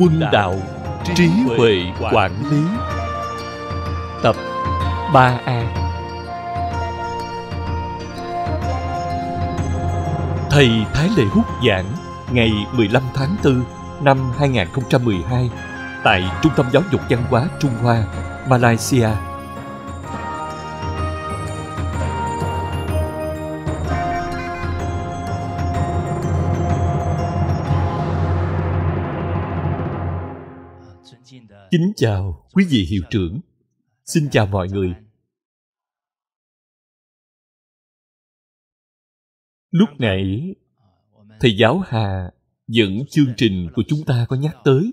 quân đạo trí huệ quản lý tập 3A Thầy Thái Lệ Húc giảng ngày 15 tháng 4 năm 2012 tại Trung tâm Giáo dục Văn hóa Trung Hoa, Malaysia – Kính chào quý vị hiệu trưởng. Xin chào mọi người. Lúc nãy, thầy giáo Hà dẫn chương trình của chúng ta có nhắc tới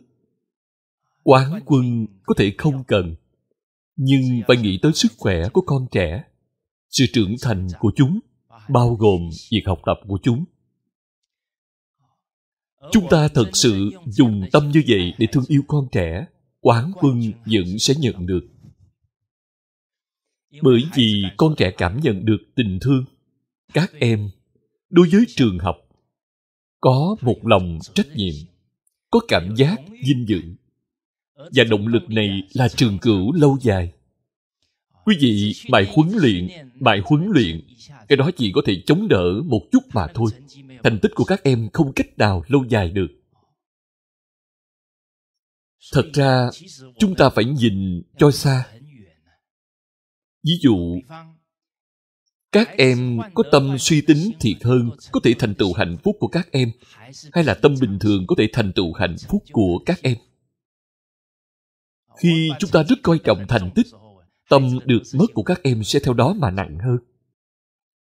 quán quân có thể không cần nhưng phải nghĩ tới sức khỏe của con trẻ sự trưởng thành của chúng bao gồm việc học tập của chúng chúng ta thật sự dùng tâm như vậy để thương yêu con trẻ quán quân vẫn sẽ nhận được bởi vì con trẻ cảm nhận được tình thương các em đối với trường học có một lòng trách nhiệm có cảm giác dinh dự và động lực này là trường cửu lâu dài quý vị bài huấn luyện bài huấn luyện cái đó chỉ có thể chống đỡ một chút mà thôi thành tích của các em không cách nào lâu dài được thật ra chúng ta phải nhìn cho xa ví dụ các em có tâm suy tính thiệt hơn có thể thành tựu hạnh phúc của các em hay là tâm bình thường có thể thành tựu hạnh phúc của các em khi chúng ta rất coi trọng thành tích tâm được mất của các em sẽ theo đó mà nặng hơn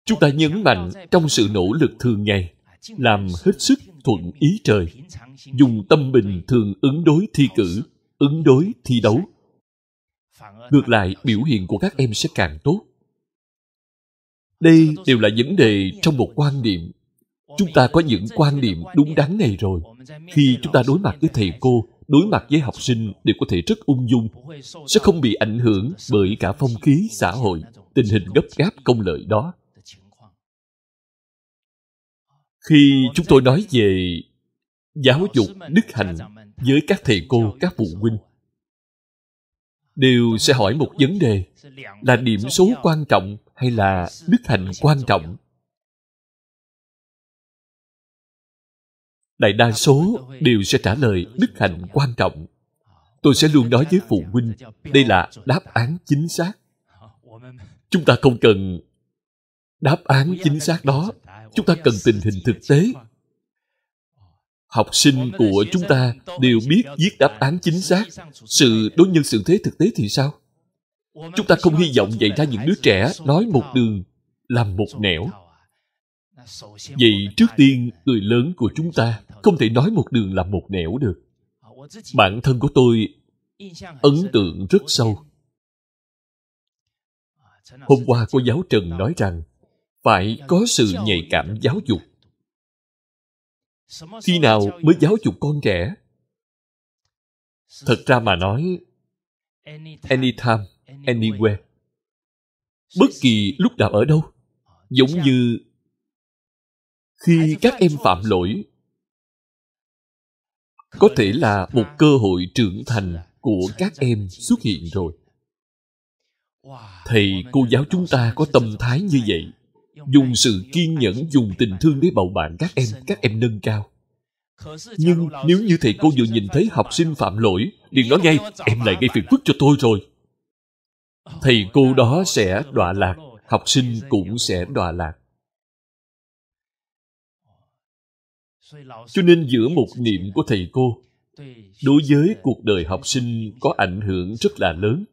chúng ta nhấn mạnh trong sự nỗ lực thường ngày làm hết sức thuận ý trời dùng tâm bình thường ứng đối thi cử ứng đối thi đấu ngược lại biểu hiện của các em sẽ càng tốt đây đều là vấn đề trong một quan niệm chúng ta có những quan niệm đúng đắn này rồi khi chúng ta đối mặt với thầy cô đối mặt với học sinh đều có thể rất ung dung sẽ không bị ảnh hưởng bởi cả phong khí xã hội tình hình gấp gáp công lợi đó khi chúng tôi nói về giáo dục đức hạnh với các thầy cô các phụ huynh đều sẽ hỏi một vấn đề là điểm số quan trọng hay là đức hạnh quan trọng đại đa số đều sẽ trả lời đức hạnh quan trọng tôi sẽ luôn nói với phụ huynh đây là đáp án chính xác chúng ta không cần đáp án chính xác đó chúng ta cần tình hình thực tế học sinh của chúng ta đều biết viết đáp án chính xác sự đối nhân xử thế thực tế thì sao chúng ta không hy vọng dạy ra những đứa trẻ nói một đường làm một nẻo vậy trước tiên người lớn của chúng ta không thể nói một đường làm một nẻo được bản thân của tôi ấn tượng rất sâu hôm qua cô giáo trần nói rằng phải có sự nhạy cảm giáo dục khi nào mới giáo dục con trẻ thật ra mà nói anytime anywhere bất kỳ lúc nào ở đâu giống như khi các em phạm lỗi có thể là một cơ hội trưởng thành của các em xuất hiện rồi thầy cô giáo chúng ta có tâm thái như vậy dùng sự kiên nhẫn dùng tình thương để bầu bạn các em các em nâng cao nhưng nếu như thầy cô vừa nhìn thấy học sinh phạm lỗi liền nói ngay em lại gây phiền phức cho tôi rồi thầy cô đó sẽ đọa lạc học sinh cũng sẽ đọa lạc cho nên giữa một niệm của thầy cô đối với cuộc đời học sinh có ảnh hưởng rất là lớn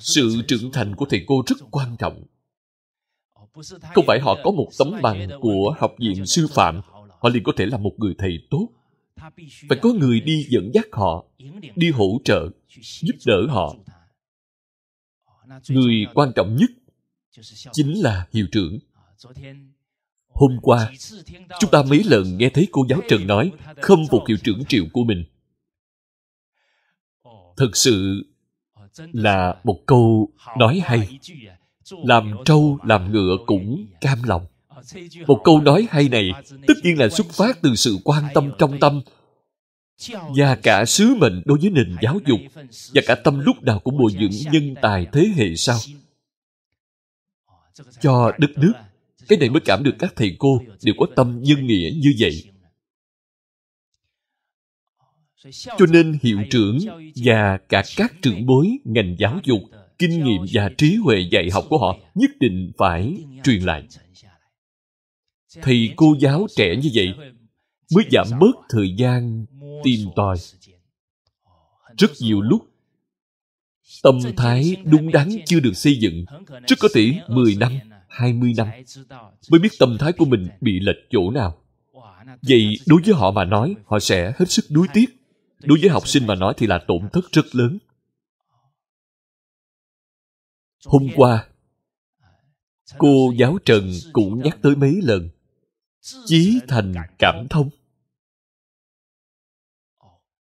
sự trưởng thành của thầy cô rất quan trọng ờ, không phải họ có một tấm bằng của học viện sư phạm họ liền có thể là một người thầy tốt phải có người đi dẫn dắt họ đi hỗ trợ giúp đỡ họ ờ, người quan trọng nhất chính là hiệu trưởng ờ, hôm qua chúng ta mấy lần nghe thấy cô giáo trần nói khâm phục hiệu trưởng triệu của mình thật sự là một câu nói hay làm trâu làm ngựa cũng cam lòng một câu nói hay này tất nhiên là xuất phát từ sự quan tâm trong tâm và cả sứ mệnh đối với nền giáo dục và cả tâm lúc nào cũng bồi dưỡng nhân tài thế hệ sau cho đất nước cái này mới cảm được các thầy cô đều có tâm nhân nghĩa như vậy cho nên hiệu trưởng và cả các trưởng bối ngành giáo dục kinh nghiệm và trí huệ dạy học của họ nhất định phải truyền lại thì cô giáo trẻ như vậy mới giảm bớt thời gian tìm tòi rất nhiều lúc tâm thái đúng đắn chưa được xây dựng rất có thể 10 năm 20 à. năm mới biết tâm thái của mình bị lệch chỗ nào vậy đối với họ mà nói họ sẽ hết sức đuối tiếc đối với học sinh mà nói thì là tổn thất rất lớn hôm qua cô giáo trần cũng nhắc tới mấy lần chí thành cảm thông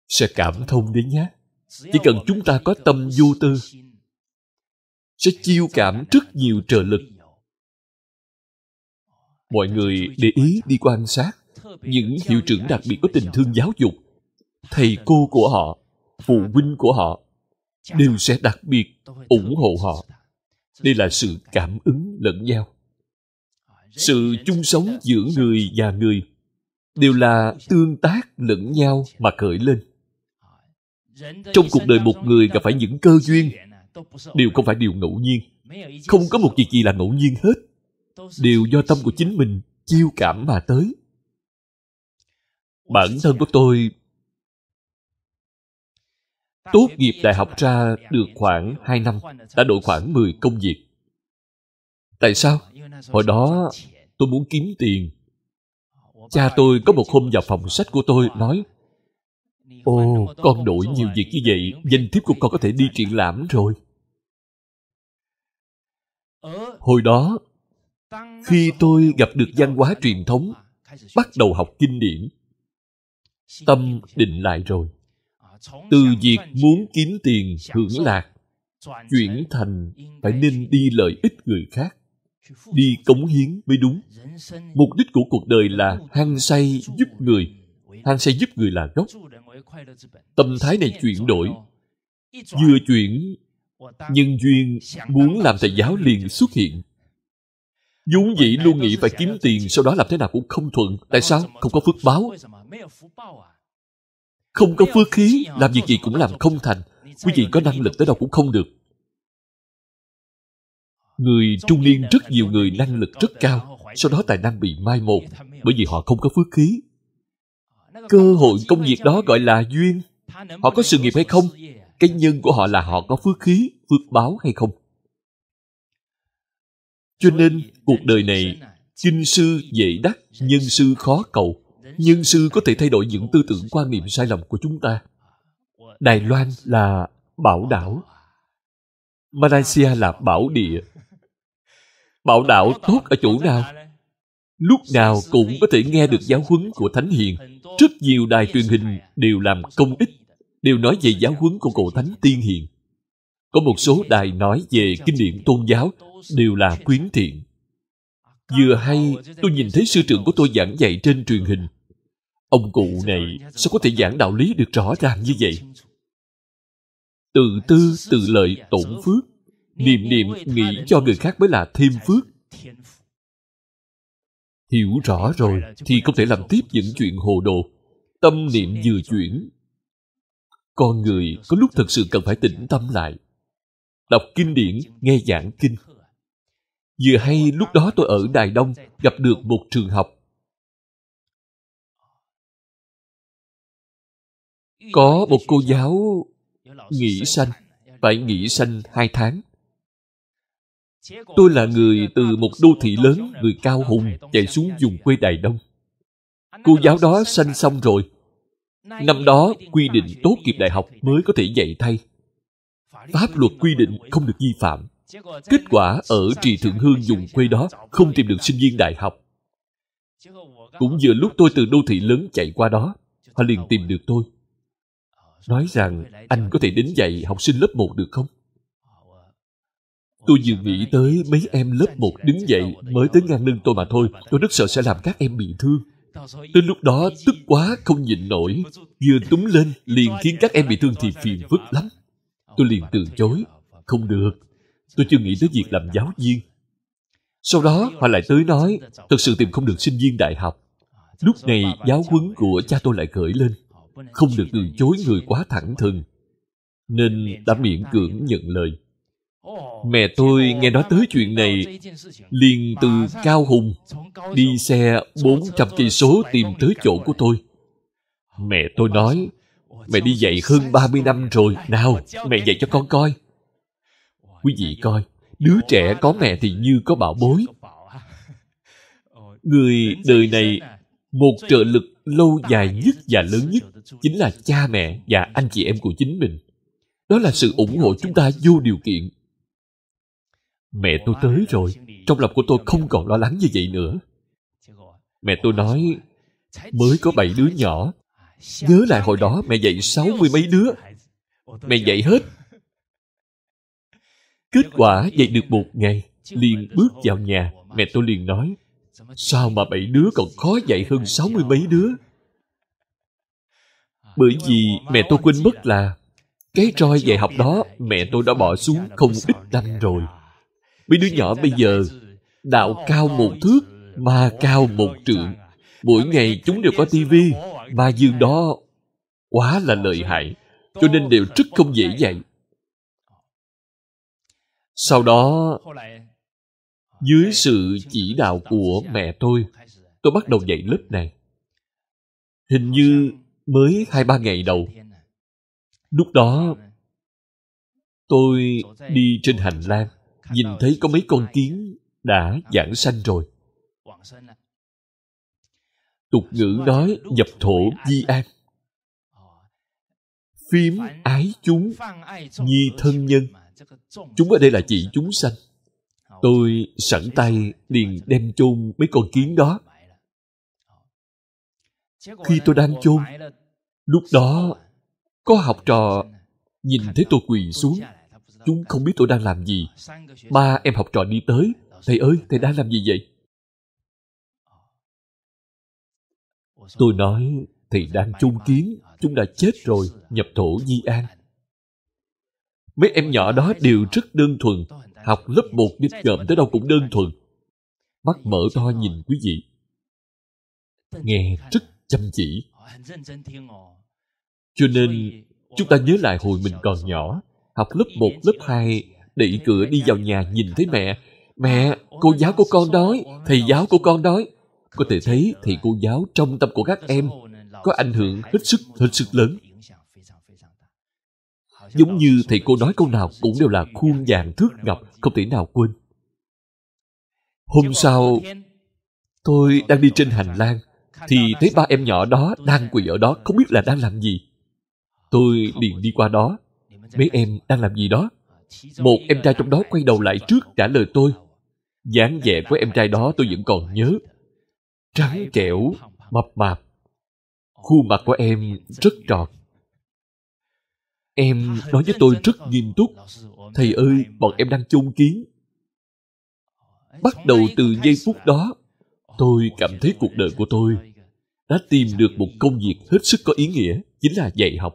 sẽ cảm thông đấy nhé chỉ cần chúng ta có tâm vô tư sẽ chiêu cảm rất nhiều trợ lực mọi người để ý đi quan sát những hiệu trưởng đặc biệt có tình thương giáo dục thầy cô của họ phụ huynh của họ đều sẽ đặc biệt ủng hộ họ đây là sự cảm ứng lẫn nhau sự chung sống giữa người và người đều là tương tác lẫn nhau mà khởi lên trong cuộc đời một người gặp phải những cơ duyên đều không phải điều ngẫu nhiên không có một việc gì là ngẫu nhiên hết đều do tâm của chính mình chiêu cảm mà tới bản thân của tôi Tốt nghiệp đại học ra được khoảng 2 năm, đã đổi khoảng 10 công việc. Tại sao? Hồi đó tôi muốn kiếm tiền. Cha tôi có một hôm vào phòng sách của tôi nói Ồ, con đổi nhiều việc như vậy, danh thiếp của con có thể đi triển lãm rồi. Hồi đó, khi tôi gặp được văn hóa truyền thống, bắt đầu học kinh điển, tâm định lại rồi từ việc muốn kiếm tiền hưởng lạc chuyển thành phải nên đi lợi ích người khác đi cống hiến mới đúng mục đích của cuộc đời là hăng say giúp người hăng say giúp người là gốc tâm thái này chuyển đổi vừa chuyển nhân duyên muốn làm thầy giáo liền xuất hiện vốn dĩ luôn nghĩ phải kiếm tiền sau đó làm thế nào cũng không thuận tại sao không có phước báo không có phước khí, làm việc gì cũng làm không thành. Quý vị có năng lực tới đâu cũng không được. Người trung niên rất nhiều người năng lực rất cao, sau đó tài năng bị mai một, bởi vì họ không có phước khí. Cơ hội công việc đó gọi là duyên. Họ có sự nghiệp hay không? Cái nhân của họ là họ có phước khí, phước báo hay không? Cho nên, cuộc đời này, kinh sư dễ đắc, nhân sư khó cầu nhưng sư có thể thay đổi những tư tưởng quan niệm sai lầm của chúng ta đài loan là bảo đảo malaysia là bảo địa bảo đảo tốt ở chỗ nào lúc nào cũng có thể nghe được giáo huấn của thánh hiền rất nhiều đài truyền hình đều làm công ích đều nói về giáo huấn của cổ thánh tiên hiền có một số đài nói về kinh điển tôn giáo đều là quyến thiện vừa hay tôi nhìn thấy sư trưởng của tôi giảng dạy trên truyền hình Ông cụ này sao có thể giảng đạo lý được rõ ràng như vậy? Từ tư, từ lợi, tổn phước. Niệm niệm nghĩ cho người khác mới là thêm phước. Hiểu rõ rồi thì không thể làm tiếp những chuyện hồ đồ. Tâm niệm vừa chuyển. Con người có lúc thật sự cần phải tĩnh tâm lại. Đọc kinh điển, nghe giảng kinh. Vừa hay lúc đó tôi ở Đài Đông gặp được một trường học có một cô giáo nghỉ sanh phải nghỉ sanh hai tháng tôi là người từ một đô thị lớn người cao hùng chạy xuống vùng quê đài đông cô giáo đó sanh xong rồi năm đó quy định tốt nghiệp đại học mới có thể dạy thay pháp luật quy định không được vi phạm kết quả ở trì thượng hương vùng quê đó không tìm được sinh viên đại học cũng vừa lúc tôi từ đô thị lớn chạy qua đó họ liền tìm được tôi nói rằng anh có thể đến dạy học sinh lớp 1 được không? Tôi vừa nghĩ tới mấy em lớp 1 đứng dậy mới tới ngang lưng tôi mà thôi. Tôi rất sợ sẽ làm các em bị thương. Đến lúc đó tức quá không nhịn nổi. Vừa túm lên liền khiến các em bị thương thì phiền phức lắm. Tôi liền từ chối. Không được. Tôi chưa nghĩ tới việc làm giáo viên. Sau đó họ lại tới nói thật sự tìm không được sinh viên đại học. Lúc này giáo huấn của cha tôi lại khởi lên không được từ chối người quá thẳng thừng nên đã miễn cưỡng nhận lời mẹ tôi nghe nói tới chuyện này liền từ cao hùng đi xe 400 cây số tìm tới chỗ của tôi mẹ tôi nói mẹ đi dạy hơn 30 năm rồi nào mẹ dạy cho con coi quý vị coi đứa trẻ có mẹ thì như có bảo bối người đời này một trợ lực lâu dài nhất và lớn nhất chính là cha mẹ và anh chị em của chính mình đó là sự ủng hộ chúng ta vô điều kiện mẹ tôi tới rồi trong lòng của tôi không còn lo lắng như vậy nữa mẹ tôi nói mới có bảy đứa nhỏ nhớ lại hồi đó mẹ dạy sáu mươi mấy đứa mẹ dạy hết kết quả dạy được một ngày liền bước vào nhà mẹ tôi liền nói Sao mà bảy đứa còn khó dạy hơn sáu mươi mấy đứa Bởi vì mẹ tôi quên mất là Cái roi dạy học đó Mẹ tôi đã bỏ xuống không ít năm rồi Mấy đứa nhỏ bây giờ Đạo cao một thước Ma cao một trượng Mỗi ngày chúng đều có tivi Ma dương đó quá là lợi hại Cho nên đều rất không dễ dạy Sau đó dưới sự chỉ đạo của mẹ tôi tôi bắt đầu dạy lớp này hình như mới hai ba ngày đầu lúc đó tôi đi trên hành lang nhìn thấy có mấy con kiến đã giảng sanh rồi tục ngữ nói nhập thổ di an phím ái chúng nhi thân nhân chúng ở đây là chỉ chúng sanh tôi sẵn tay liền đem chôn mấy con kiến đó khi tôi đang chôn lúc đó có học trò nhìn thấy tôi quỳ xuống chúng không biết tôi đang làm gì ba em học trò đi tới thầy ơi thầy đang làm gì vậy tôi nói thầy đang chôn kiến chúng đã chết rồi nhập thổ di an mấy em nhỏ đó đều rất đơn thuần học lớp 1 đinh cộm tới đâu cũng đơn thuần. Mắt mở to nhìn quý vị. Nghe rất chăm chỉ. Cho nên, chúng ta nhớ lại hồi mình còn nhỏ, học lớp 1, lớp 2, đẩy cửa đi vào nhà nhìn thấy mẹ. Mẹ, cô giáo của con đói, thầy giáo của con đói. Có thể thấy thầy cô giáo trong tâm của các em có ảnh hưởng hết sức, hết sức lớn giống như thầy cô nói câu nào cũng đều là khuôn vàng thước ngọc không thể nào quên hôm sau tôi đang đi trên hành lang thì thấy ba em nhỏ đó đang quỳ ở đó không biết là đang làm gì tôi liền đi qua đó mấy em đang làm gì đó à, một em trai trong đó quay đầu lại trước trả lời tôi dáng vẻ của em trai đó tôi vẫn còn nhớ trắng trẻo mập mạp khuôn mặt của em rất tròn Em nói với tôi rất nghiêm túc. Thầy ơi, bọn em đang chôn kiến. Bắt đầu từ giây phút đó, tôi cảm thấy cuộc đời của tôi đã tìm được một công việc hết sức có ý nghĩa, chính là dạy học.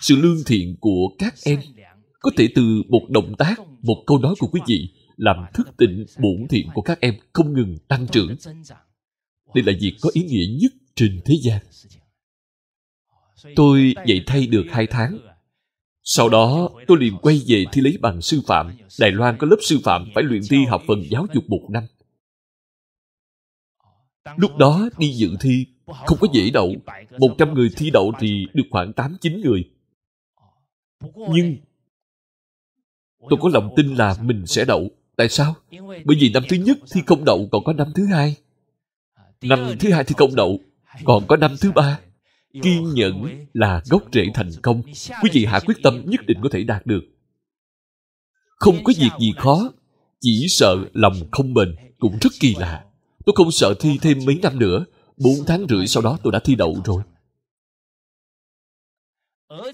Sự lương thiện của các em có thể từ một động tác, một câu nói của quý vị làm thức tỉnh bổn thiện của các em không ngừng tăng trưởng. Đây là việc có ý nghĩa nhất trên thế gian. Tôi dạy thay được hai tháng sau đó, tôi liền quay về thi lấy bằng sư phạm. Đài Loan có lớp sư phạm phải luyện thi học phần giáo dục một năm. Lúc đó đi dự thi, không có dễ đậu. 100 người thi đậu thì được khoảng 8-9 người. Nhưng tôi có lòng tin là mình sẽ đậu. Tại sao? Bởi vì năm thứ nhất thi không đậu còn có năm thứ hai. Năm thứ hai thi không đậu còn có năm thứ ba kiên nhẫn là gốc rễ thành công quý vị hạ quyết tâm nhất định có thể đạt được không có việc gì khó chỉ sợ lòng không bền cũng rất kỳ lạ tôi không sợ thi thêm mấy năm nữa bốn tháng rưỡi sau đó tôi đã thi đậu rồi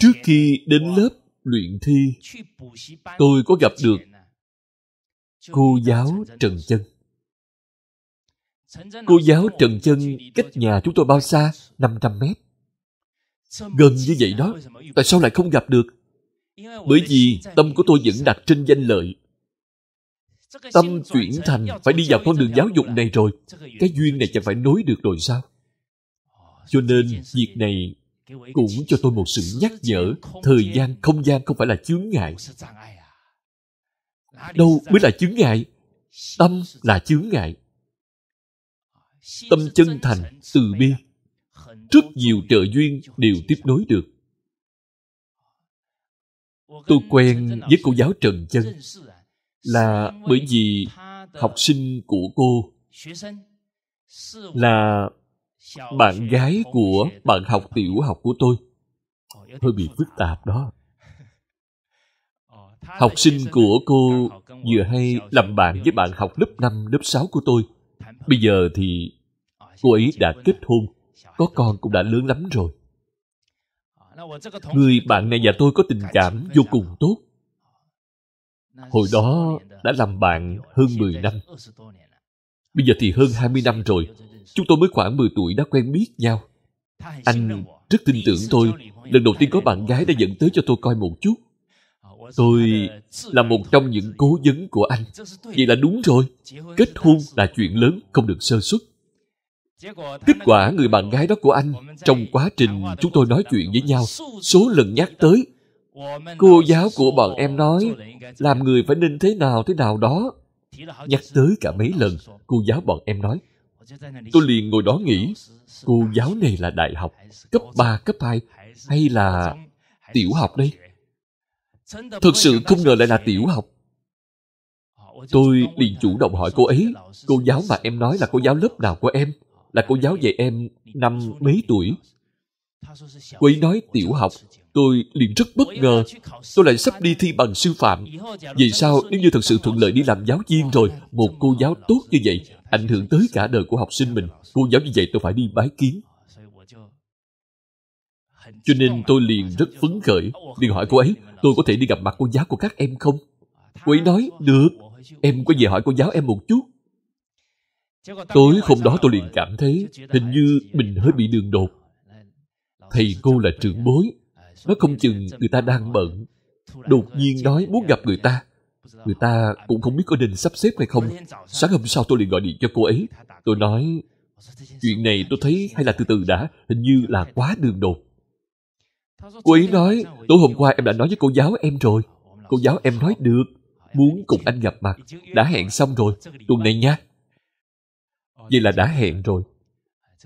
trước khi đến lớp luyện thi tôi có gặp được cô giáo trần chân cô giáo trần chân cách nhà chúng tôi bao xa 500 mét gần như vậy đó tại sao lại không gặp được bởi vì tâm của tôi vẫn đặt trên danh lợi tâm chuyển thành phải đi vào con đường giáo dục này rồi cái duyên này chẳng phải nối được rồi sao cho nên việc này cũng cho tôi một sự nhắc nhở thời gian không gian không phải là chướng ngại đâu mới là chướng ngại tâm là chướng ngại tâm chân thành từ bi rất nhiều trợ duyên đều tiếp nối được tôi quen với cô giáo trần chân là bởi vì học sinh của cô là bạn gái của bạn học tiểu học của tôi hơi bị phức tạp đó học sinh của cô vừa hay làm bạn với bạn học lớp 5, lớp 6 của tôi bây giờ thì cô ấy đã kết hôn có con cũng đã lớn lắm rồi ờ, người bạn này và tôi có tình cảm vô cùng tốt ờ, hồi đó đã làm bạn hơn 10 năm bây giờ thì hơn 20 năm rồi chúng tôi mới khoảng 10 tuổi đã quen biết nhau anh rất tin tưởng tôi lần đầu tiên có bạn gái đã dẫn tới cho tôi coi một chút ờ, tôi là một trong những cố vấn của anh vậy là đúng rồi kết hôn là chuyện lớn không được sơ suất Kết quả người bạn gái đó của anh trong quá trình chúng tôi nói chuyện với nhau số lần nhắc tới cô giáo của bọn em nói làm người phải nên thế nào thế nào đó nhắc tới cả mấy lần cô giáo bọn em nói tôi liền ngồi đó nghĩ cô giáo này là đại học cấp 3, cấp 2 hay là tiểu học đây thật sự không ngờ lại là tiểu học tôi liền chủ động hỏi cô ấy cô giáo mà em nói là cô giáo lớp nào của em là cô giáo dạy em năm mấy tuổi. Cô ấy nói tiểu học, tôi liền rất bất ngờ. Tôi lại sắp đi thi bằng sư phạm. Vì sao nếu như thật sự thuận lợi đi làm giáo viên rồi, một cô giáo tốt như vậy, ảnh hưởng tới cả đời của học sinh mình. Cô giáo như vậy tôi phải đi bái kiến. Cho nên tôi liền rất phấn khởi, liền hỏi cô ấy, tôi có thể đi gặp mặt cô giáo của các em không? Cô ấy nói, được, em có về hỏi cô giáo em một chút. Tối hôm đó tôi liền cảm thấy hình như mình hơi bị đường đột. Thầy cô là trưởng bối. Nó không chừng người ta đang bận. Đột nhiên nói muốn gặp người ta. Người ta cũng không biết có nên sắp xếp hay không. Sáng hôm sau tôi liền gọi điện cho cô ấy. Tôi nói, chuyện này tôi thấy hay là từ từ đã, hình như là quá đường đột. Cô ấy nói, tối hôm qua em đã nói với cô giáo em rồi. Cô giáo em nói được, muốn cùng anh gặp mặt. Đã hẹn xong rồi, tuần này nha. Vậy là đã hẹn rồi.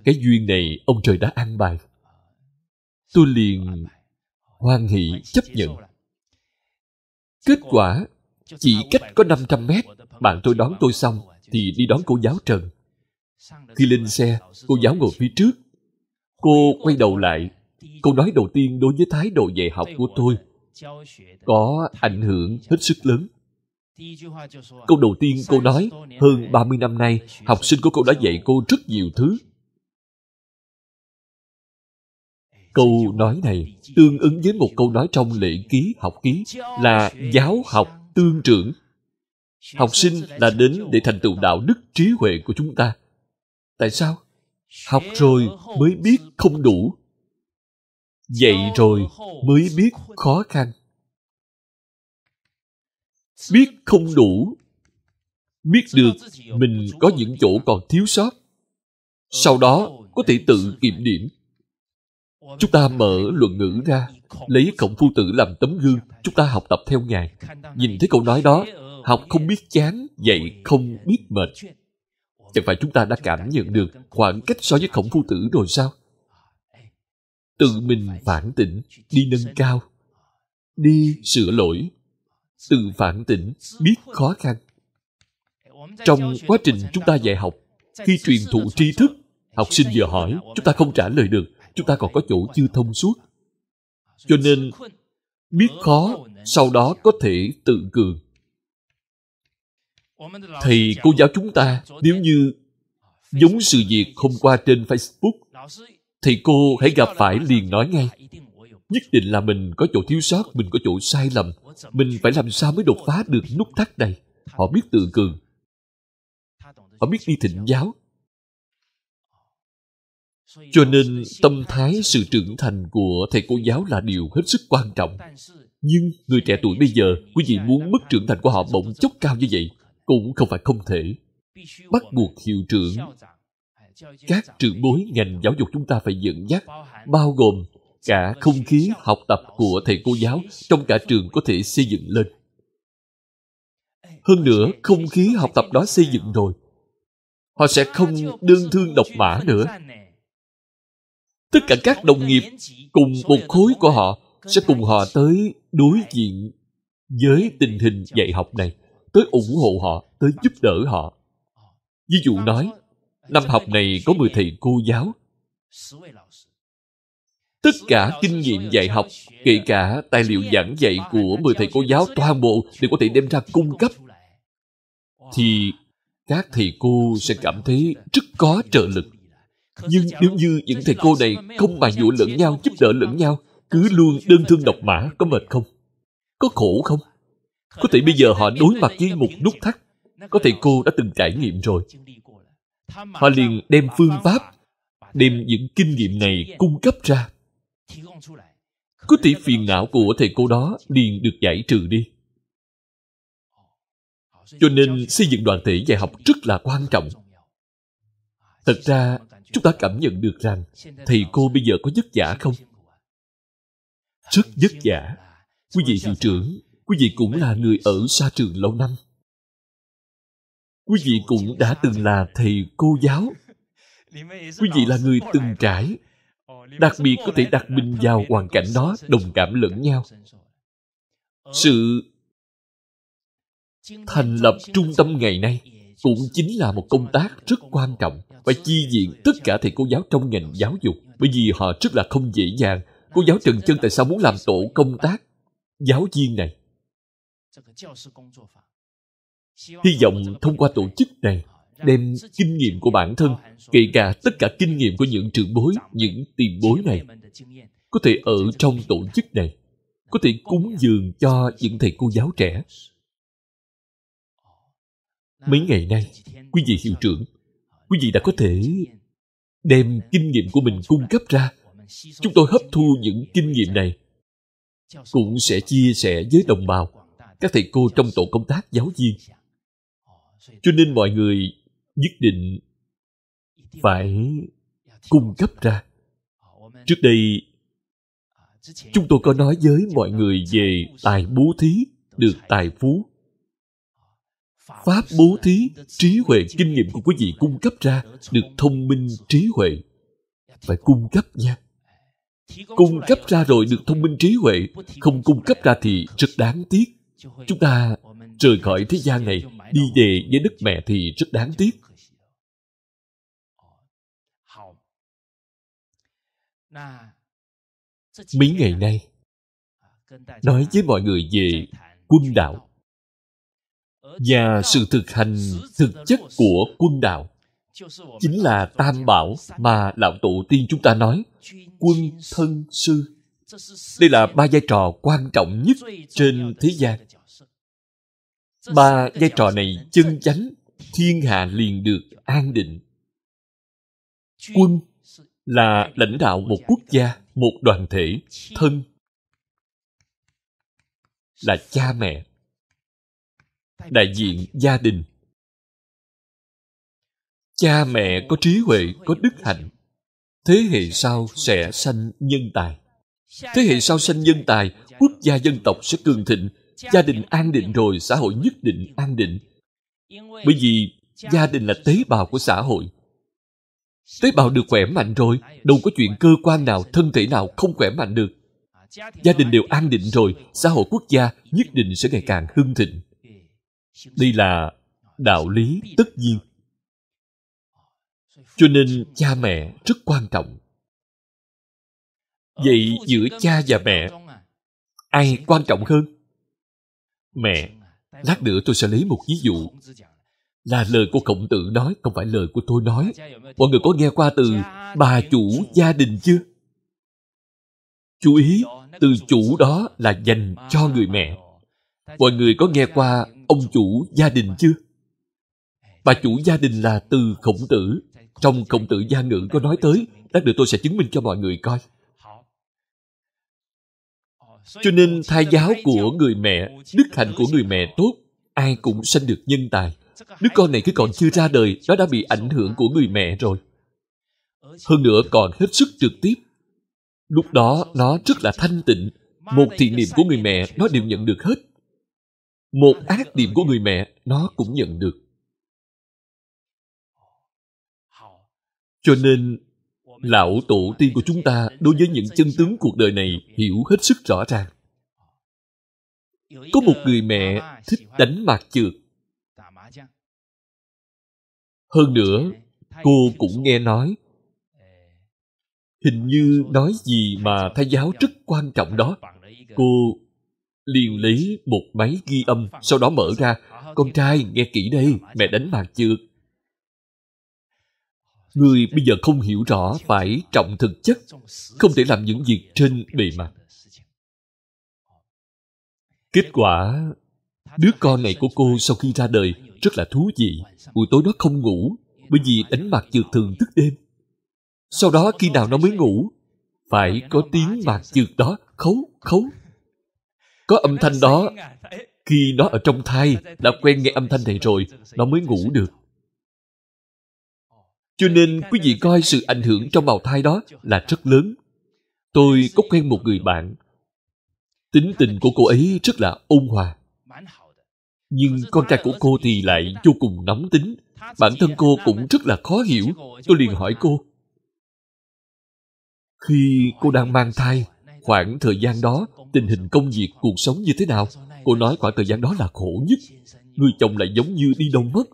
Cái duyên này ông trời đã an bài. Tôi liền hoan hỷ chấp nhận. Kết quả, chỉ cách có 500 mét, bạn tôi đón tôi xong thì đi đón cô giáo Trần. Khi lên xe, cô giáo ngồi phía trước. Cô quay đầu lại. Câu nói đầu tiên đối với thái độ dạy học của tôi có ảnh hưởng hết sức lớn. Câu đầu tiên cô nói, hơn 30 năm nay, học sinh của cô đã dạy cô rất nhiều thứ. Câu nói này tương ứng với một câu nói trong lễ ký học ký là giáo học tương trưởng. Học sinh là đến để thành tựu đạo đức trí huệ của chúng ta. Tại sao? Học rồi mới biết không đủ. Dạy rồi mới biết khó khăn biết không đủ biết được mình có những chỗ còn thiếu sót sau đó ờ, có thể tự kiểm điểm chúng ta mở luận ngữ ra lấy khổng phu tử làm tấm gương chúng ta học tập theo ngài nhìn thấy câu nói đó học không biết chán dạy không biết mệt chẳng phải chúng ta đã cảm nhận được khoảng cách so với khổng phu tử rồi sao à, tự mình phản tỉnh đi nâng cao đi sửa lỗi tự phản tỉnh biết khó khăn trong quá trình chúng ta dạy học khi truyền thụ tri thức học sinh vừa hỏi chúng ta không trả lời được chúng ta còn có chỗ chưa thông suốt cho nên biết khó sau đó có thể tự cường thì cô giáo chúng ta nếu như giống sự việc hôm qua trên facebook thì cô hãy gặp phải liền nói ngay nhất định là mình có chỗ thiếu sót mình có chỗ sai lầm mình phải làm sao mới đột phá được nút thắt này họ biết tự cường họ biết đi thịnh giáo cho nên tâm thái sự trưởng thành của thầy cô giáo là điều hết sức quan trọng nhưng người trẻ tuổi bây giờ quý vị muốn mức trưởng thành của họ bỗng chốc cao như vậy cũng không phải không thể bắt buộc hiệu trưởng các trường bối ngành giáo dục chúng ta phải dẫn dắt bao gồm cả không khí học tập của thầy cô giáo trong cả trường có thể xây dựng lên hơn nữa không khí học tập đó xây dựng rồi họ sẽ không đơn thương độc mã nữa tất cả các đồng nghiệp cùng một khối của họ sẽ cùng họ tới đối diện với tình hình dạy học này tới ủng hộ họ tới giúp đỡ họ ví dụ nói năm học này có 10 thầy cô giáo Tất cả kinh nghiệm dạy học, kể cả tài liệu giảng dạy của 10 thầy cô giáo toàn bộ đều có thể đem ra cung cấp. Thì các thầy cô sẽ cảm thấy rất có trợ lực. Nhưng nếu như những thầy cô này không bàn dụ lẫn nhau, giúp đỡ lẫn nhau, cứ luôn đơn thương độc mã, có mệt không? Có khổ không? Có thể bây giờ họ đối mặt với một nút thắt Có thầy cô đã từng trải nghiệm rồi Họ liền đem phương pháp Đem những kinh nghiệm này cung cấp ra có tỷ phiền não của thầy cô đó liền được giải trừ đi. Cho nên xây dựng đoàn thể dạy học rất là quan trọng. Thật ra, chúng ta cảm nhận được rằng thầy cô bây giờ có vất vả không? Rất vất vả. Quý vị hiệu trưởng, quý vị cũng là người ở xa trường lâu năm. Quý vị cũng đã từng là thầy cô giáo. Quý vị là người từng trải, đặc biệt có thể đặt mình vào hoàn cảnh đó đồng cảm lẫn nhau sự thành lập trung tâm ngày nay cũng chính là một công tác rất quan trọng và chi diện tất cả thầy cô giáo trong ngành giáo dục bởi vì họ rất là không dễ dàng cô giáo trần chân tại sao muốn làm tổ công tác giáo viên này hy vọng thông qua tổ chức này đem kinh nghiệm của bản thân kể cả tất cả kinh nghiệm của những trưởng bối những tiền bối này có thể ở trong tổ chức này có thể cúng dường cho những thầy cô giáo trẻ mấy ngày nay quý vị hiệu trưởng quý vị đã có thể đem kinh nghiệm của mình cung cấp ra chúng tôi hấp thu những kinh nghiệm này cũng sẽ chia sẻ với đồng bào các thầy cô trong tổ công tác giáo viên cho nên mọi người nhất định phải cung cấp ra trước đây chúng tôi có nói với mọi người về tài bố thí được tài phú pháp bố thí trí huệ kinh nghiệm của quý vị cung cấp ra được thông minh trí huệ phải cung cấp nha cung cấp ra rồi được thông minh trí huệ không cung cấp ra thì rất đáng tiếc chúng ta rời khỏi thế gian này đi về với đức mẹ thì rất đáng tiếc mấy ngày nay à, nói với mọi người về quân đạo và sự thực hành thực chất của quân đạo chính là tam bảo mà lão tổ tiên chúng ta nói quân thân sư đây là ba vai trò quan trọng nhất trên thế gian ba vai trò này chân chánh thiên hạ liền được an định quân là lãnh đạo một quốc gia một đoàn thể thân là cha mẹ đại diện gia đình cha mẹ có trí huệ có đức hạnh thế hệ sau sẽ sanh nhân tài thế hệ sau sanh nhân tài quốc gia dân tộc sẽ cường thịnh gia đình an định rồi xã hội nhất định an định bởi vì gia đình là tế bào của xã hội tế bào được khỏe mạnh rồi đâu có chuyện cơ quan nào thân thể nào không khỏe mạnh được gia đình đều an định rồi xã hội quốc gia nhất định sẽ ngày càng hưng thịnh đây là đạo lý tất nhiên cho nên cha mẹ rất quan trọng vậy giữa cha và mẹ ai quan trọng hơn Mẹ, lát nữa tôi sẽ lấy một ví dụ. Là lời của Khổng Tử nói, không phải lời của tôi nói. Mọi người có nghe qua từ bà chủ gia đình chưa? Chú ý, từ chủ đó là dành cho người mẹ. Mọi người có nghe qua ông chủ gia đình chưa? Bà chủ gia đình là từ khổng tử. Trong khổng tử gia ngữ có nói tới, lát nữa tôi sẽ chứng minh cho mọi người coi cho nên thai giáo của người mẹ đức hạnh của người mẹ tốt ai cũng sanh được nhân tài đứa con này cứ còn chưa ra đời nó đã bị ảnh hưởng của người mẹ rồi hơn nữa còn hết sức trực tiếp lúc đó nó rất là thanh tịnh một thiện niệm của người mẹ nó đều nhận được hết một ác niệm của người mẹ nó cũng nhận được cho nên lão tổ tiên của chúng ta đối với những chân tướng cuộc đời này hiểu hết sức rõ ràng có một người mẹ thích đánh mạt chược. hơn nữa cô cũng nghe nói hình như nói gì mà thái giáo rất quan trọng đó cô liền lấy một máy ghi âm sau đó mở ra con trai nghe kỹ đây mẹ đánh mạt chược người bây giờ không hiểu rõ phải trọng thực chất không thể làm những việc trên bề mặt kết quả đứa con này của cô sau khi ra đời rất là thú vị buổi tối nó không ngủ bởi vì đánh mặt trượt thường thức đêm sau đó khi nào nó mới ngủ phải có tiếng mạc trượt đó khấu khấu có âm thanh đó khi nó ở trong thai đã quen nghe âm thanh này rồi nó mới ngủ được cho nên quý vị coi sự ảnh hưởng trong bào thai đó là rất lớn. Tôi có quen một người bạn. Tính tình của cô ấy rất là ôn hòa. Nhưng con trai của cô thì lại vô cùng nóng tính. Bản thân cô cũng rất là khó hiểu. Tôi liền hỏi cô. Khi cô đang mang thai, khoảng thời gian đó, tình hình công việc, cuộc sống như thế nào? Cô nói khoảng thời gian đó là khổ nhất. người chồng lại giống như đi đâu mất.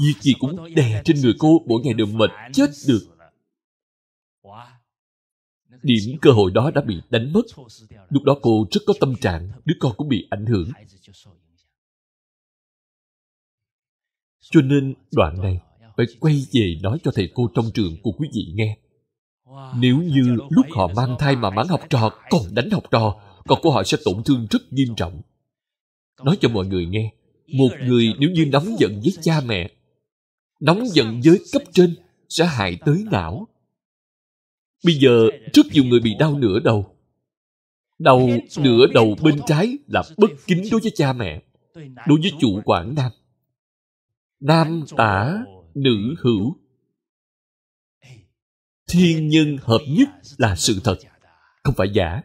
Việc gì cũng đè trên người cô Mỗi ngày đều mệt chết được Điểm cơ hội đó đã bị đánh mất Lúc đó cô rất có tâm trạng Đứa con cũng bị ảnh hưởng Cho nên đoạn này phải quay về nói cho thầy cô trong trường của quý vị nghe. Nếu như lúc họ mang thai mà mắng học trò còn đánh học trò, còn của họ sẽ tổn thương rất nghiêm trọng. Nói cho mọi người nghe, một người nếu như nóng giận với cha mẹ nóng giận với cấp trên sẽ hại tới não bây giờ rất nhiều người bị đau nửa đầu đầu nửa đầu bên trái là bất kính đối với cha mẹ đối với chủ quản nam nam tả nữ hữu thiên nhân hợp nhất là sự thật không phải giả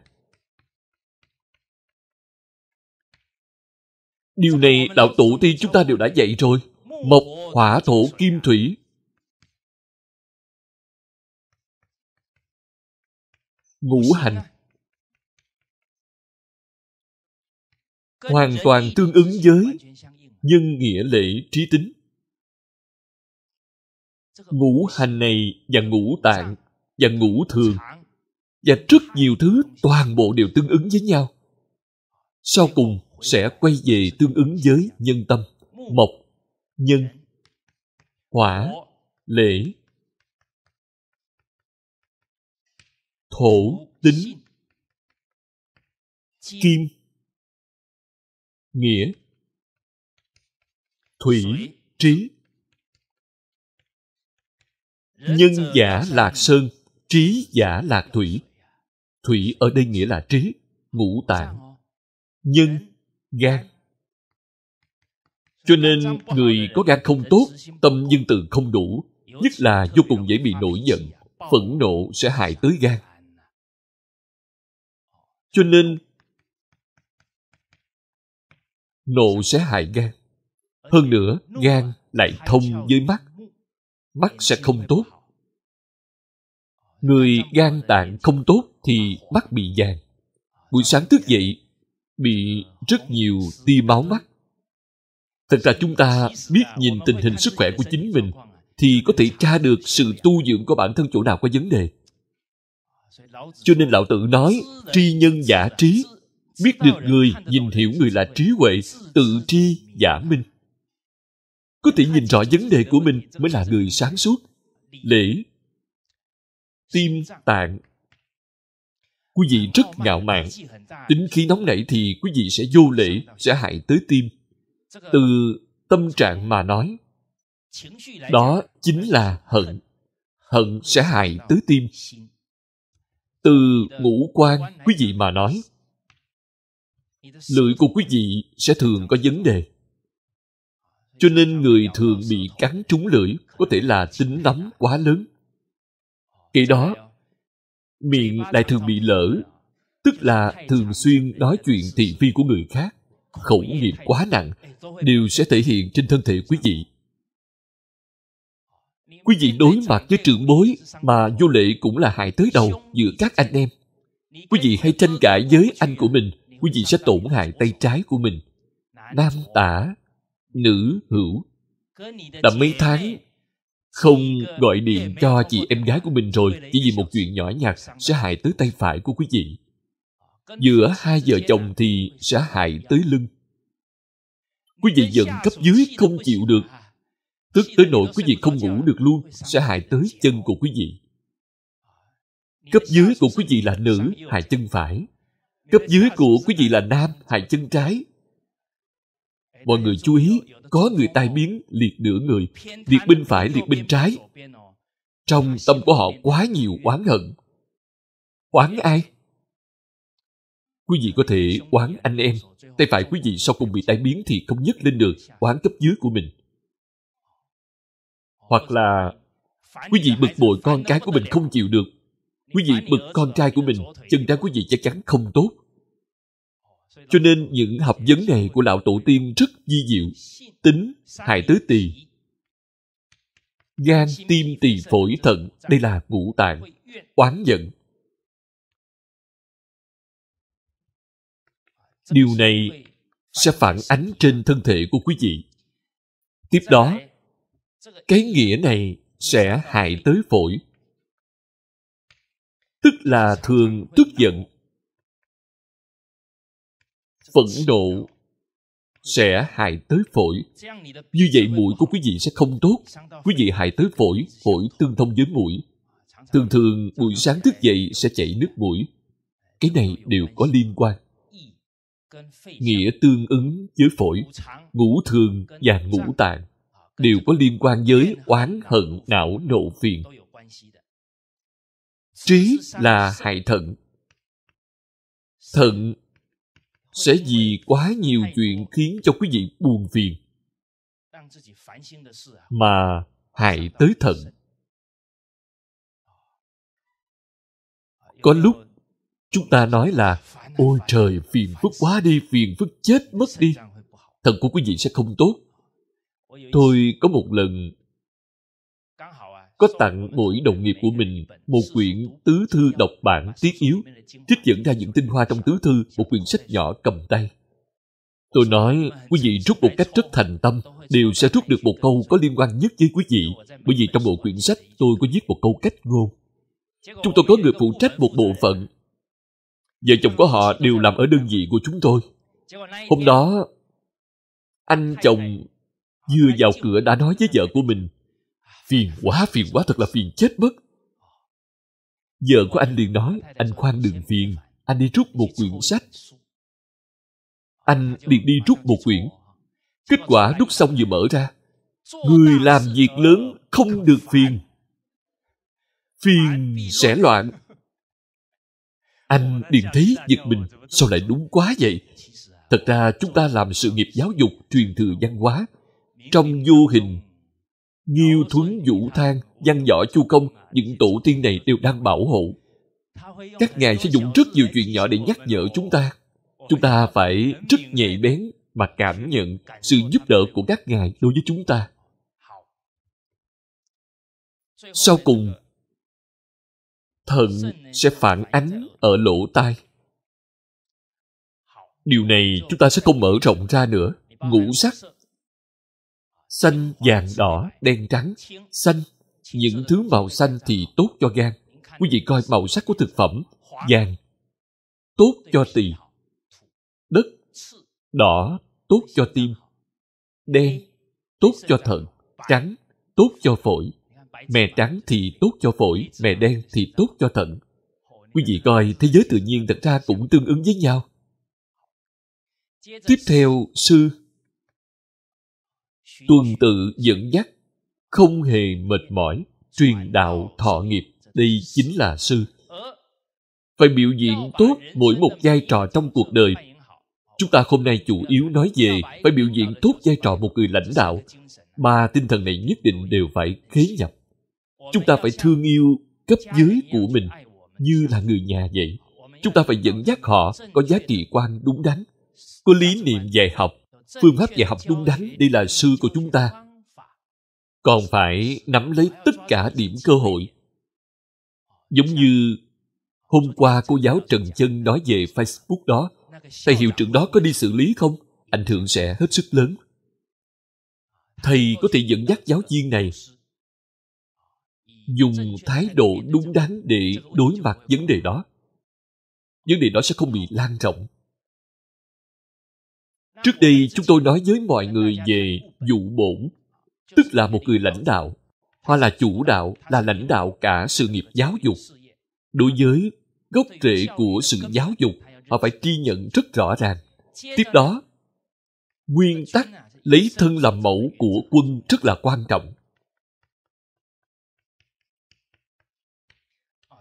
điều này đạo tổ tiên chúng ta đều đã dạy rồi mộc hỏa thổ kim thủy ngũ hành hoàn toàn tương ứng với nhân nghĩa lễ trí tính ngũ hành này và ngũ tạng và ngũ thường và rất nhiều thứ toàn bộ đều tương ứng với nhau sau cùng sẽ quay về tương ứng với nhân tâm mộc nhân hỏa lễ thổ tính kim nghĩa thủy trí nhân giả lạc sơn trí giả lạc thủy thủy ở đây nghĩa là trí ngũ tạng nhân gan cho nên người có gan không tốt, tâm nhân từ không đủ, nhất là vô cùng dễ bị nổi giận, phẫn nộ sẽ hại tới gan. Cho nên nộ sẽ hại gan. Hơn nữa, gan lại thông với mắt. Mắt sẽ không tốt. Người gan tạng không tốt thì mắt bị vàng. Buổi sáng thức dậy bị rất nhiều tia máu mắt Thật ra chúng ta biết nhìn tình hình sức khỏe của chính mình thì có thể tra được sự tu dưỡng của bản thân chỗ nào có vấn đề. Cho nên Lão Tử nói, tri nhân giả trí, biết được người, nhìn hiểu người là trí huệ, tự tri giả minh. Có thể nhìn rõ vấn đề của mình mới là người sáng suốt. Lễ, tim, tạng. Quý vị rất ngạo mạn, tính khí nóng nảy thì quý vị sẽ vô lễ, sẽ hại tới tim từ tâm trạng mà nói đó chính là hận hận sẽ hại tứ tim từ ngũ quan quý vị mà nói lưỡi của quý vị sẽ thường có vấn đề cho nên người thường bị cắn trúng lưỡi có thể là tính nóng quá lớn kể đó miệng lại thường bị lỡ tức là thường xuyên nói chuyện thị phi của người khác khẩu nghiệp quá nặng đều sẽ thể hiện trên thân thể quý vị quý vị đối mặt với trưởng bối mà vô lệ cũng là hại tới đầu giữa các anh em quý vị hay tranh cãi với anh của mình quý vị sẽ tổn hại tay trái của mình nam tả nữ hữu đã mấy tháng không gọi điện cho chị em gái của mình rồi chỉ vì một chuyện nhỏ nhặt sẽ hại tới tay phải của quý vị giữa hai vợ chồng thì sẽ hại tới lưng quý vị giận cấp dưới không chịu được tức tới nỗi quý vị không ngủ được luôn sẽ hại tới chân của quý vị cấp dưới của quý vị là nữ hại chân phải cấp dưới của quý vị là nam hại chân trái mọi người chú ý có người tai biến liệt nửa người liệt bên phải liệt bên trái trong tâm của họ quá nhiều oán hận oán ai Quý vị có thể oán anh em, tay phải quý vị sau cùng bị tai biến thì không nhấc lên được, oán cấp dưới của mình. Hoặc là quý vị bực bội con cái của mình không chịu được. Quý vị bực con trai của mình, chân trái quý vị chắc chắn không tốt. Cho nên những học vấn này của lão tổ tiên rất di diệu. Tính, hại tứ tỳ. Gan, tim, tỳ, phổi, thận, đây là ngũ tạng. Oán giận, điều này sẽ phản ánh trên thân thể của quý vị tiếp đó cái nghĩa này sẽ hại tới phổi tức là thường tức giận phẫn nộ sẽ hại tới phổi như vậy mũi của quý vị sẽ không tốt quý vị hại tới phổi phổi tương thông với mũi thường thường buổi sáng thức dậy sẽ chảy nước mũi cái này đều có liên quan nghĩa tương ứng với phổi ngũ thường và ngũ tạng à, đều có liên quan với oán hận não nộ phiền trí là hại thận thận sẽ vì quá nhiều chuyện khiến cho quý vị buồn phiền mà hại tới thận có lúc chúng ta nói là ôi trời phiền phức quá đi phiền phức chết mất đi thần của quý vị sẽ không tốt tôi có một lần có tặng mỗi đồng nghiệp của mình một quyển tứ thư đọc bản tiết yếu trích dẫn ra những tinh hoa trong tứ thư một quyển sách nhỏ cầm tay tôi nói quý vị rút một cách rất thành tâm đều sẽ rút được một câu có liên quan nhất với quý vị bởi vì trong bộ quyển sách tôi có viết một câu cách ngôn chúng tôi có người phụ trách một bộ phận Vợ chồng của họ đều làm ở đơn vị của chúng tôi Hôm đó Anh chồng Vừa vào cửa đã nói với vợ của mình Phiền quá, phiền quá, thật là phiền chết mất Vợ của anh liền nói Anh khoan đừng phiền Anh đi rút một quyển sách Anh liền đi rút một quyển Kết quả rút xong vừa mở ra Người làm việc lớn không được phiền Phiền sẽ loạn anh điềm thấy giật mình sao lại đúng quá vậy thật ra chúng ta làm sự nghiệp giáo dục truyền thừa văn hóa trong vô hình Nhiêu thuấn vũ thang, văn võ chu công, những tổ tiên này đều đang bảo hộ. Các ngài sẽ dùng rất nhiều chuyện nhỏ để nhắc nhở chúng ta. Chúng ta phải rất nhạy bén mà cảm nhận sự giúp đỡ của các ngài đối với chúng ta. Sau cùng, thận sẽ phản ánh ở lỗ tai điều này chúng ta sẽ không mở rộng ra nữa ngũ sắc xanh vàng đỏ đen trắng xanh những thứ màu xanh thì tốt cho gan quý vị coi màu sắc của thực phẩm vàng tốt cho tỳ đất đỏ tốt cho tim đen tốt cho thận trắng tốt cho phổi mè trắng thì tốt cho phổi mè đen thì tốt cho thận quý vị coi thế giới tự nhiên thật ra cũng tương ứng với nhau tiếp theo sư tuần tự dẫn dắt không hề mệt mỏi truyền đạo thọ nghiệp đây chính là sư phải biểu diễn tốt mỗi một vai trò trong cuộc đời chúng ta hôm nay chủ yếu nói về phải biểu diễn tốt vai trò một người lãnh đạo ba tinh thần này nhất định đều phải khế nhập chúng ta phải thương yêu cấp dưới của mình như là người nhà vậy chúng ta phải dẫn dắt họ có giá trị quan đúng đắn có lý niệm dạy học phương pháp dạy học đúng đắn đây là sư của chúng ta còn phải nắm lấy tất cả điểm cơ hội giống như hôm qua cô giáo trần chân nói về facebook đó thầy hiệu trưởng đó có đi xử lý không ảnh hưởng sẽ hết sức lớn thầy có thể dẫn dắt giáo viên này dùng thái độ đúng đắn để đối mặt vấn đề đó vấn đề đó sẽ không bị lan rộng trước đây chúng tôi nói với mọi người về vụ bổn tức là một người lãnh đạo hoặc là chủ đạo là lãnh đạo cả sự nghiệp giáo dục đối với gốc rễ của sự giáo dục họ phải ghi nhận rất rõ ràng tiếp đó nguyên tắc lấy thân làm mẫu của quân rất là quan trọng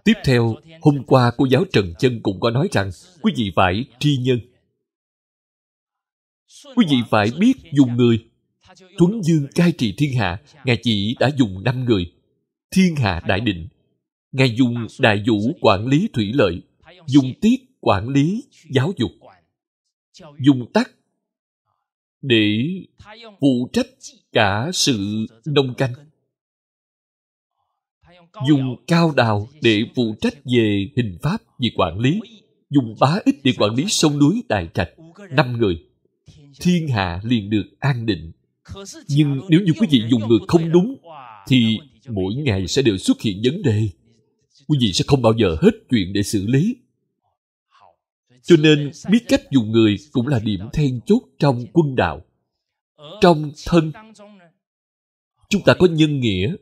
Tiếp theo, hôm qua cô giáo Trần Chân cũng có nói rằng quý vị phải tri nhân. Quý vị phải biết dùng người. Tuấn Dương cai trị thiên hạ, Ngài chỉ đã dùng năm người. Thiên hạ đại định. Ngài dùng đại vũ quản lý thủy lợi, dùng tiết quản lý giáo dục, dùng tắc để phụ trách cả sự nông canh dùng cao đào để phụ trách về hình pháp về quản lý dùng bá ích để quản lý sông núi tài trạch năm người thiên hạ liền được an định nhưng nếu như quý vị dùng người không đúng thì mỗi ngày sẽ đều xuất hiện vấn đề quý vị sẽ không bao giờ hết chuyện để xử lý cho nên biết cách dùng người cũng là điểm then chốt trong quân đạo trong thân chúng ta có nhân nghĩa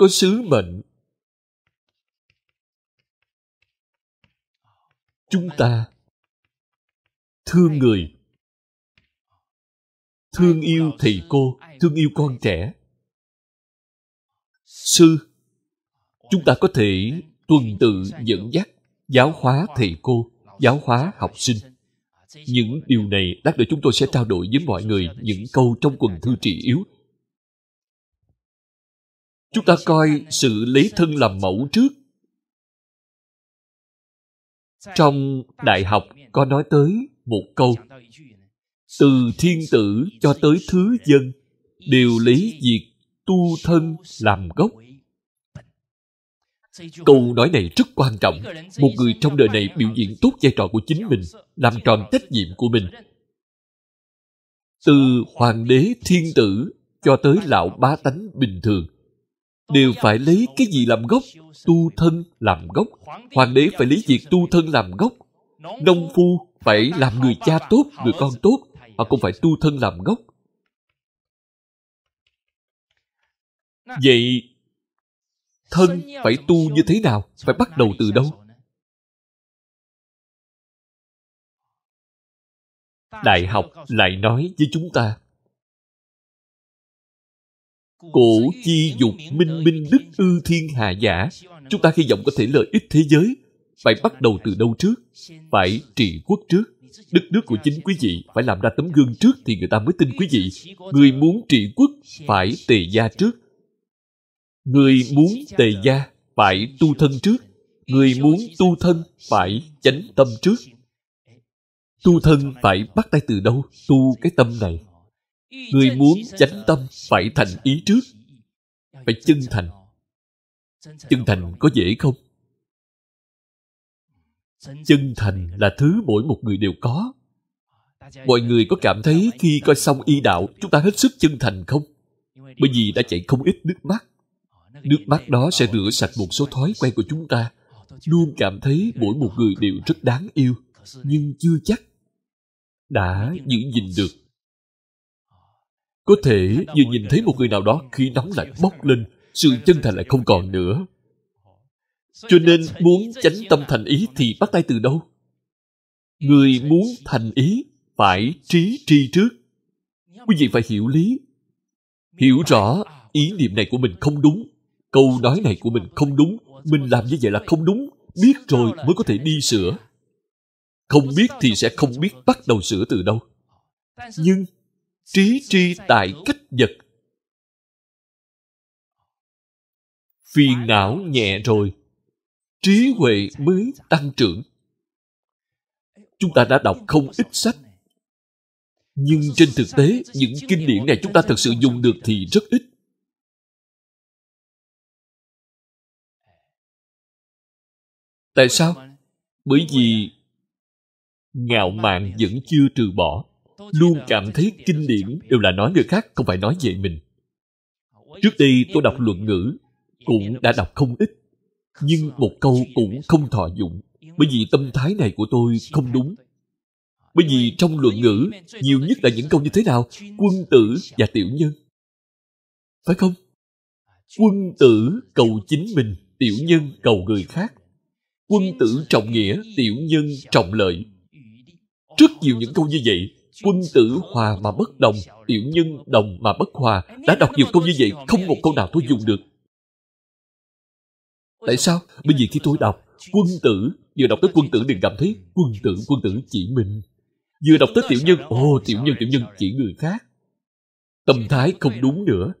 có sứ mệnh chúng ta thương người thương yêu thầy cô thương yêu con trẻ sư chúng ta có thể tuần tự dẫn dắt giáo hóa thầy cô giáo hóa học sinh những điều này lát nữa chúng tôi sẽ trao đổi với mọi người những câu trong quần thư trị yếu chúng ta coi sự lấy thân làm mẫu trước trong đại học có nói tới một câu từ thiên tử cho tới thứ dân đều lấy việc tu thân làm gốc câu nói này rất quan trọng một người trong đời này biểu hiện tốt vai trò của chính mình làm tròn trách nhiệm của mình từ hoàng đế thiên tử cho tới lão bá tánh bình thường đều phải lấy cái gì làm gốc tu thân làm gốc hoàng đế phải lấy việc tu thân làm gốc nông phu phải làm người cha tốt người con tốt họ cũng phải tu thân làm gốc vậy thân phải tu như thế nào phải bắt đầu từ đâu đại học lại nói với chúng ta Cổ chi dục minh minh đức ư thiên hạ giả Chúng ta hy vọng có thể lợi ích thế giới Phải bắt đầu từ đâu trước Phải trị quốc trước đất nước của chính quý vị Phải làm ra tấm gương trước Thì người ta mới tin quý vị Người muốn trị quốc Phải tề gia trước Người muốn tề gia Phải tu thân trước Người muốn tu thân Phải chánh tâm trước Tu thân phải bắt tay từ đâu Tu cái tâm này Người muốn chánh tâm phải thành ý trước Phải chân thành Chân thành có dễ không? Chân thành là thứ mỗi một người đều có Mọi người có cảm thấy khi coi xong y đạo Chúng ta hết sức chân thành không? Bởi vì đã chạy không ít nước mắt ờ, Nước mắt đó sẽ rửa sạch một số thói quen của chúng ta ờ, Luôn cảm thấy mỗi một người đều rất đáng yêu Nhưng chưa chắc Đã giữ gìn được có thể vừa nhìn thấy một người nào đó khi nóng lại bốc lên, sự chân thành lại không còn nữa. Cho nên muốn chánh tâm thành ý thì bắt tay từ đâu? Người muốn thành ý phải trí tri trước. Quý vị phải hiểu lý. Hiểu rõ ý niệm này của mình không đúng. Câu nói này của mình không đúng. Mình làm như vậy là không đúng. Biết rồi mới có thể đi sửa. Không biết thì sẽ không biết bắt đầu sửa từ đâu. Nhưng trí tri tại cách vật phiền não nhẹ rồi trí huệ mới tăng trưởng chúng ta đã đọc không ít sách nhưng trên thực tế những kinh điển này chúng ta thực sự dùng được thì rất ít tại sao bởi vì ngạo mạn vẫn chưa trừ bỏ luôn cảm thấy kinh điển đều là nói người khác không phải nói về mình trước đây tôi đọc luận ngữ cũng đã đọc không ít nhưng một câu cũng không thọ dụng bởi vì tâm thái này của tôi không đúng bởi vì trong luận ngữ nhiều nhất là những câu như thế nào quân tử và tiểu nhân phải không à, quân tử cầu chính mình tiểu nhân cầu người khác quân tử trọng nghĩa tiểu nhân trọng lợi rất nhiều những câu như vậy quân tử hòa mà bất đồng, tiểu nhân đồng mà bất hòa. Đã đọc nhiều câu như vậy, không một câu nào tôi dùng được. Tại sao? Bởi vì khi tôi đọc quân tử, vừa đọc tới quân tử đừng cảm thấy quân tử, quân tử chỉ mình. Vừa đọc tới tiểu nhân, ô tiểu nhân, tiểu nhân chỉ người khác. Tâm thái không đúng nữa.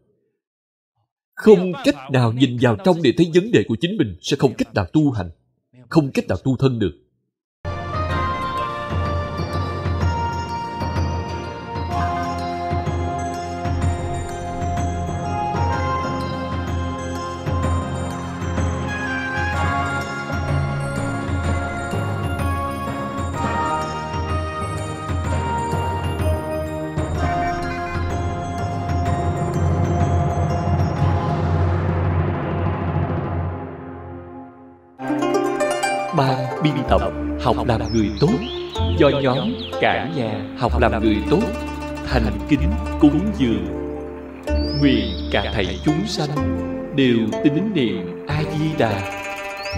Không cách nào nhìn vào trong để thấy vấn đề của chính mình sẽ không cách nào tu hành, không cách nào tu thân được. ba biên tập học làm người tốt do nhóm cả nhà học làm người tốt thành kính cúng dường nguyện cả thầy chúng sanh đều tín niệm a di đà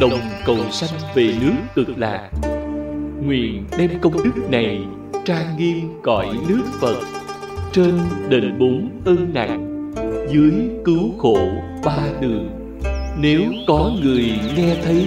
đồng cầu sanh về nước cực lạc nguyện đem công đức này trang nghiêm cõi nước phật trên đền bốn ơn nặng dưới cứu khổ ba đường nếu có người nghe thấy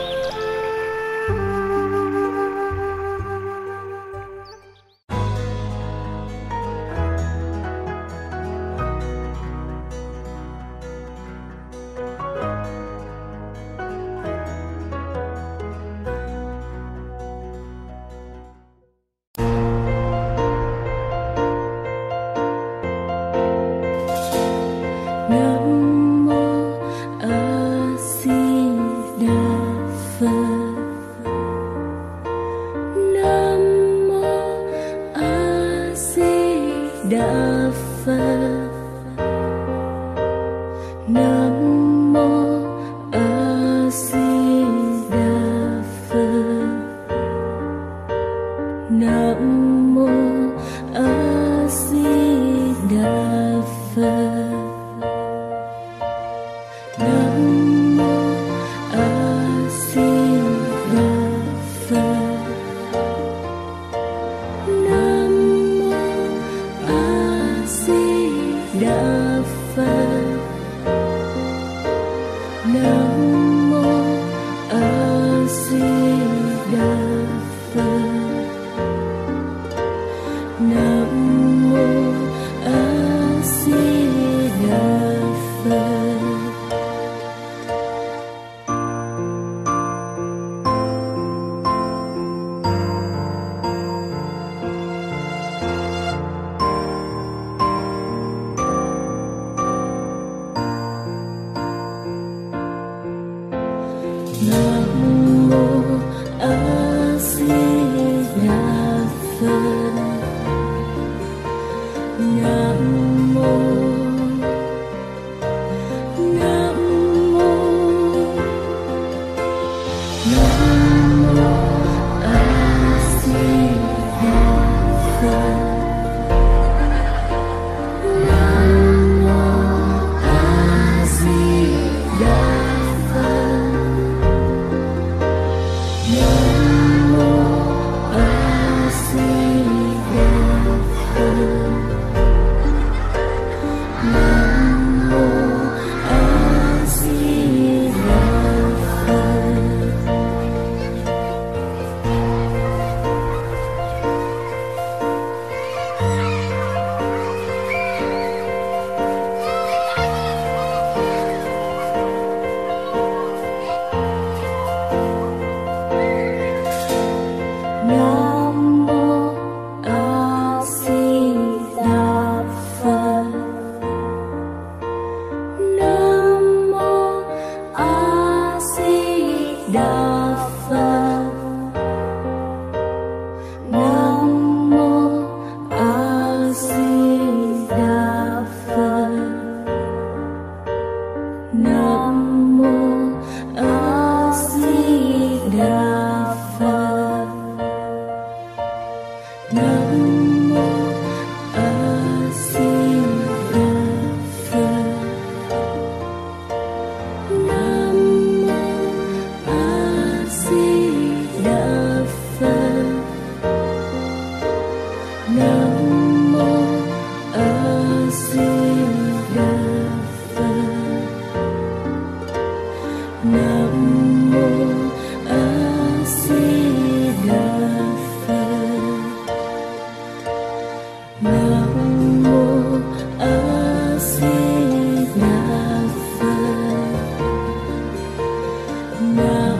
Nam Mô A Di Đà Phật 啊。